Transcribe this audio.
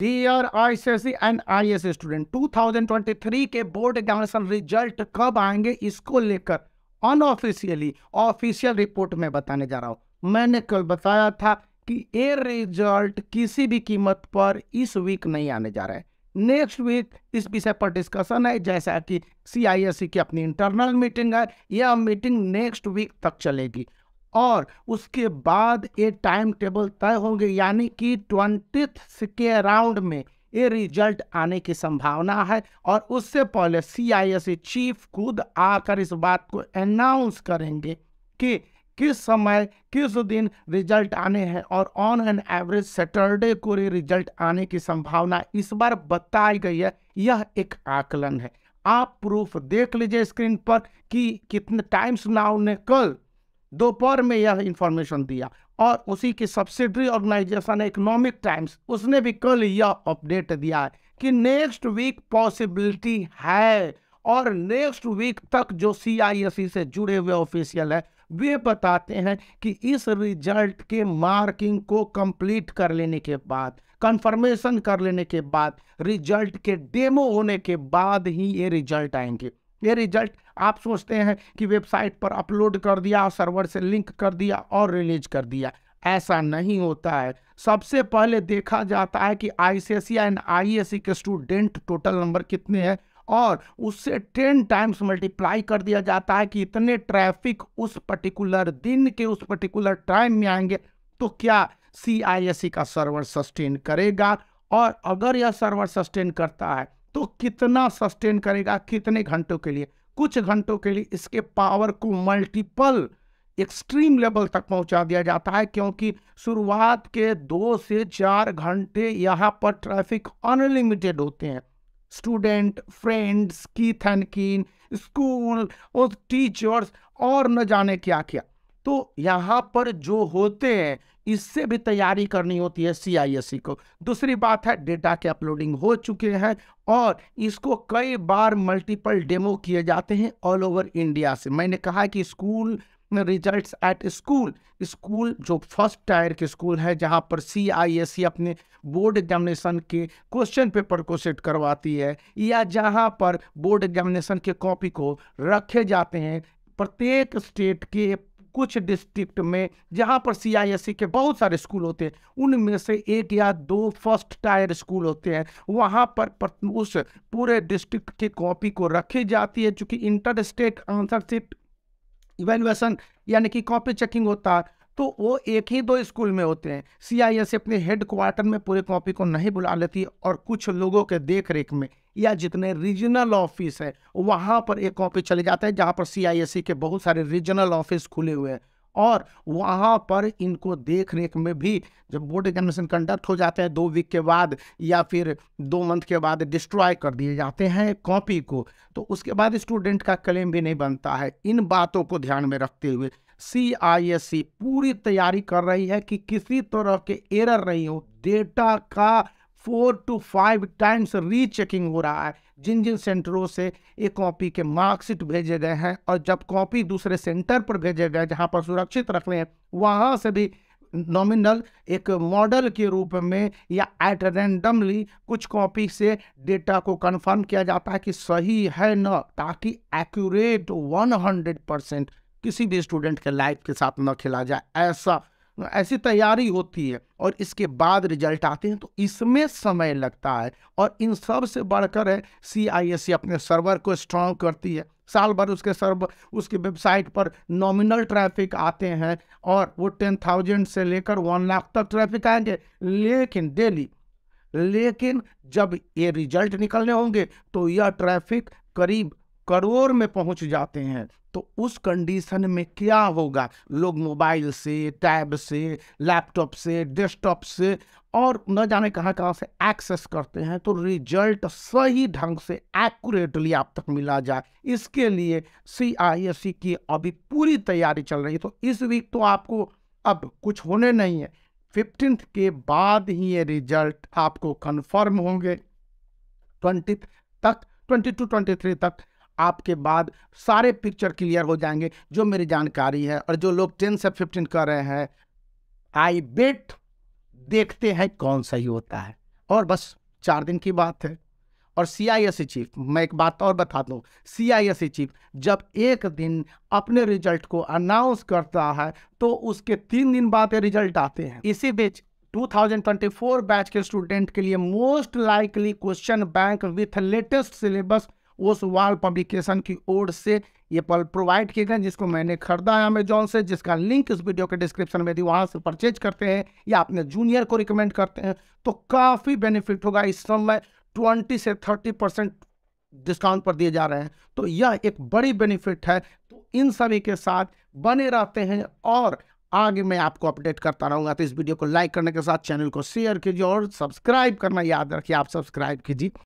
D R I C S and I S student 2023 के board examination result कब आएंगे इसको लेकर अनऑफिशियली ऑफिशियल रिपोर्ट में बताने जा रहा हूं मैंने कल बताया था कि ये रिजल्ट किसी भी कीमत पर इस वीक नहीं आने जा रहा है नेक्स्ट वीक इस विषय पर डिस्कशन है जैसा कि सी e की अपनी इंटरनल मीटिंग है यह मीटिंग नेक्स्ट वीक तक चलेगी और उसके बाद ये टाइम टेबल तय होंगे यानी कि ट्वेंटी के राउंड में ये रिजल्ट आने की संभावना है और उससे पहले ई चीफ e खुद आकर इस बात को अनाउंस करेंगे कि किस समय किस दिन रिजल्ट आने हैं और ऑन एन एवरेज सैटरडे को रिजल्ट आने की संभावना इस बार बताई गई है यह एक आकलन है आप प्रूफ देख लीजिए स्क्रीन पर कि कितने टाइम्स नाउ ने कल दोपहर में यह इंफॉर्मेशन दिया और उसी की सब्सिडरी ऑर्गेनाइजेशन इकोनॉमिक टाइम्स उसने भी कल यह अपडेट दिया है कि नेक्स्ट वीक पॉसिबिलिटी है और नेक्स्ट वीक तक जो सी e से जुड़े हुए ऑफिशियल है वे बताते हैं कि इस रिजल्ट के मार्किंग को कंप्लीट कर लेने के बाद कंफर्मेशन कर लेने के बाद रिजल्ट के डेमो होने के बाद ही ये रिजल्ट आएंगे ये रिजल्ट आप सोचते हैं कि वेबसाइट पर अपलोड कर दिया और सर्वर से लिंक कर दिया और रिलीज कर दिया ऐसा नहीं होता है सबसे पहले देखा जाता है कि आई एंड आई के स्टूडेंट टोटल नंबर कितने हैं और उससे टेन टाइम्स मल्टीप्लाई कर दिया जाता है कि इतने ट्रैफिक उस पर्टिकुलर दिन के उस पर्टिकुलर टाइम में आएंगे तो क्या सी का सर्वर सस्टेन करेगा और अगर यह सर्वर सस्टेन करता है तो कितना सस्टेन करेगा कितने घंटों के लिए कुछ घंटों के लिए इसके पावर को मल्टीपल एक्सट्रीम लेवल तक पहुंचा दिया जाता है क्योंकि शुरुआत के दो से चार घंटे यहाँ पर ट्रैफिक अनलिमिटेड होते हैं स्टूडेंट फ्रेंड्स की थनकिन स्कूल और टीचर्स और न जाने क्या क्या तो यहाँ पर जो होते हैं इससे भी तैयारी करनी होती है सीआईएससी e को दूसरी बात है डेटा के अपलोडिंग हो चुके हैं और इसको कई बार मल्टीपल डेमो किए जाते हैं ऑल ओवर इंडिया से मैंने कहा कि school results at school school जो फर्स्ट टायर के स्कूल है जहाँ पर सी आई एस सी अपने बोर्ड एग्जामिनेशन के क्वेश्चन पेपर को सेट करवाती है या जहाँ पर बोर्ड एग्जामिनेशन के कॉपी को रखे जाते हैं प्रत्येक स्टेट के कुछ डिस्ट्रिक्ट में जहाँ पर सी e के बहुत सारे स्कूल होते हैं उनमें से एक या दो फर्स्ट टायर स्कूल होते हैं वहाँ पर उस पूरे डिस्ट्रिक्ट की कॉपी को रखी जाती है चूँकि inter state answer sheet evaluation यानी कि कॉपी चेकिंग होता है तो वो एक ही दो स्कूल में होते हैं सीआईएस अपने हेड क्वार्टर में पूरे कॉपी को नहीं बुला लेती और कुछ लोगों के देख रेख में या जितने रीजनल ऑफिस है वहाँ पर एक कॉपी चले जाते हैं जहाँ पर सीआईएससी e के बहुत सारे रीजनल ऑफिस खुले हुए हैं और वहाँ पर इनको देख रेख में भी जब बोर्ड एग्जामिनेशन कंडक्ट हो जाते हैं दो वीक के बाद या फिर दो मंथ के बाद डिस्ट्रॉय कर दिए जाते हैं कॉपी को तो उसके बाद स्टूडेंट का क्लेम भी नहीं बनता है इन बातों को ध्यान में रखते हुए सी आई एस सी पूरी तैयारी कर रही है कि किसी तरह के एरर नहीं हो डेटा का four two five times rechecking हो रहा है जिन जिन सेंटरों से एक कॉपी के मार्कशीट भेजे गए हैं और जब कॉपी दूसरे सेंटर पर भेजे गए जहाँ पर सुरक्षित रख हैं वहाँ से भी नॉमिनल एक मॉडल के रूप में या एट रैंडमली कुछ कॉपी से डेटा को कंफर्म किया जाता है कि सही है न ताकि एक्यूरेट 100 परसेंट किसी भी स्टूडेंट के लाइफ के साथ न खेला जाए ऐसा ऐसी तैयारी होती है और इसके बाद रिजल्ट आते हैं तो इसमें समय लगता है और इन सब से बढ़कर है सी आई एस अपने सर्वर को स्ट्रॉन्ग करती है साल भर उसके सर्वर उसकी वेबसाइट पर नॉमिनल ट्रैफिक आते हैं और वो टेन थाउजेंड से लेकर वन लाख तक ट्रैफिक आएंगे लेकिन डेली लेकिन जब ये रिजल्ट निकलने होंगे तो यह ट्रैफिक करीब करोड़ में पहुंच जाते हैं तो उस कंडीशन में क्या होगा लोग मोबाइल से टैब से लैपटॉप से डेस्कटॉप से और न जाने कहाँ कहाँ से एक्सेस करते हैं तो रिजल्ट सही ढंग से एक्यूरेटली आप तक मिला जाए इसके लिए सी आई एस की अभी पूरी तैयारी चल रही है तो इस वीक तो आपको अब कुछ होने नहीं है फिफ्टींथ के बाद ही ये रिजल्ट आपको कन्फर्म होंगे ट्वेंटी तक ट्वेंटी टू ट्वेंटी थ्री तक आपके बाद सारे पिक्चर क्लियर हो जाएंगे जो मेरी जानकारी है और जो लोग टेन से फिफ्टीन कर रहे हैं आई बेट देखते हैं कौन सही होता है और बस चार दिन की बात है और सी आई एस चीफ मैं एक बात और बता दूँ सी आई एस चीफ जब एक दिन अपने रिजल्ट को अनाउंस करता है तो उसके तीन दिन बाद रिजल्ट आते हैं इसी बीच 2024 बैच के स्टूडेंट के लिए most likely question bank with latest syllabus Oswaal publication की ओर से ये पल प्रोवाइड किए गए जिसको मैंने खरीदा है अमेजोन से जिसका लिंक इस वीडियो के डिस्क्रिप्शन में दी वहाँ से परचेज करते हैं या अपने जूनियर को रिकमेंड करते हैं तो काफ़ी बेनिफिट होगा इस समय ट्वेंटी से थर्टी परसेंट डिस्काउंट पर दिए जा रहे हैं तो यह एक बड़ी बेनिफिट है तो इन सभी के साथ बने रहते हैं और आगे मैं आपको अपडेट करता रहूँगा तो इस वीडियो को लाइक करने के साथ चैनल को शेयर कीजिए और सब्सक्राइब करना याद रखिए आप सब्सक्राइब कीजिए